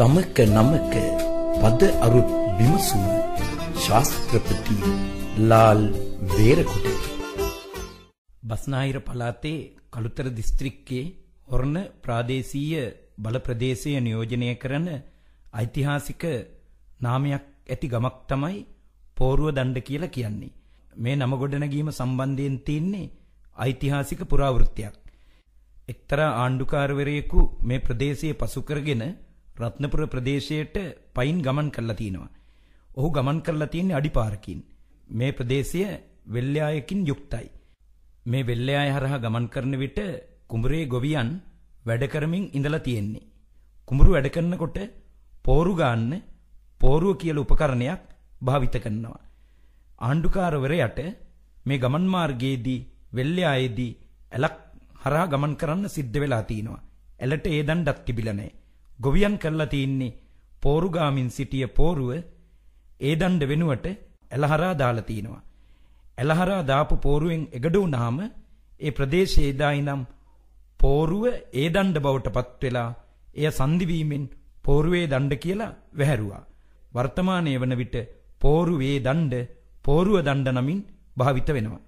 ගමක නමක පද අරුත් විමසුම ශාස්ත්‍රපති ලාල් වේරකුට බස්නාහිර පළාතේ කළුතර දිස්ත්‍රික්කයේ හොර්ණ ප්‍රාදේශීය බල ප්‍රදේශය නියෝජනය කරන ඓතිහාසික නාමයක් ඇති ගමක් තමයි පෝරුව දණ්ඩ කියලා කියන්නේ. මේ නම ගොඩනැගීම සම්බන්ධයෙන් තියෙන්නේ ඓතිහාසික පුරාවෘත්තයක්. එක්තරා ආණ්ඩුකාරවරයෙකු මේ ප්‍රදේශයේ පසු කරගෙන රත්නපුර ප්‍රදේශයට පයින් ගමන් කරලා තිනවා. ඔහු ගමන් කරලා තියෙන්නේ අඩිපාරකින්. මේ ප්‍රදේශය වෙල්ලෑයකින් යුක්තයි. මේ වෙල්ලෑය හරහා ගමන් කරන විට කුඹුරේ ගොවියන් වැඩ කරමින් ඉඳලා තියෙන්නේ. කුඹුරු වැඩ කරනකොට පෝරු ගන්න පෝරුව කියලා උපකරණයක් භාවිත කරනවා. ආණ්ඩුකාරවරයාට මේ ගමන් මාර්ගයේදී වෙල්ලෑයේදී ඇලක් හරහා ගමන් කරන්න සිද්ධ වෙලා තිනවා. ඇලට ඒ දණ්ඩක් තිබිලා නැහැ. ගොවියන් කරලා තියෙන්නේ පෝරු ගාමින් සිටිය පෝරුව ඒ දණ්ඩ වෙනුවට ඇලහරා දාලා තිනවා. ඇලහරා දාපු පෝරුවෙන් එගඩ වුණාම ඒ ප්‍රදේශයේ එදා ඉඳන් පෝරුව ඒ දණ්ඩ බවටපත් වෙලා එය සංදිවීමෙන් පෝරුවේ දණ්ඩ කියලා වැහැරුවා. වර්තමානයේ වන විට පෝරුවේ දණ්ඩ පෝරුව දණ්ඩ නමින් භාවිත වෙනවා.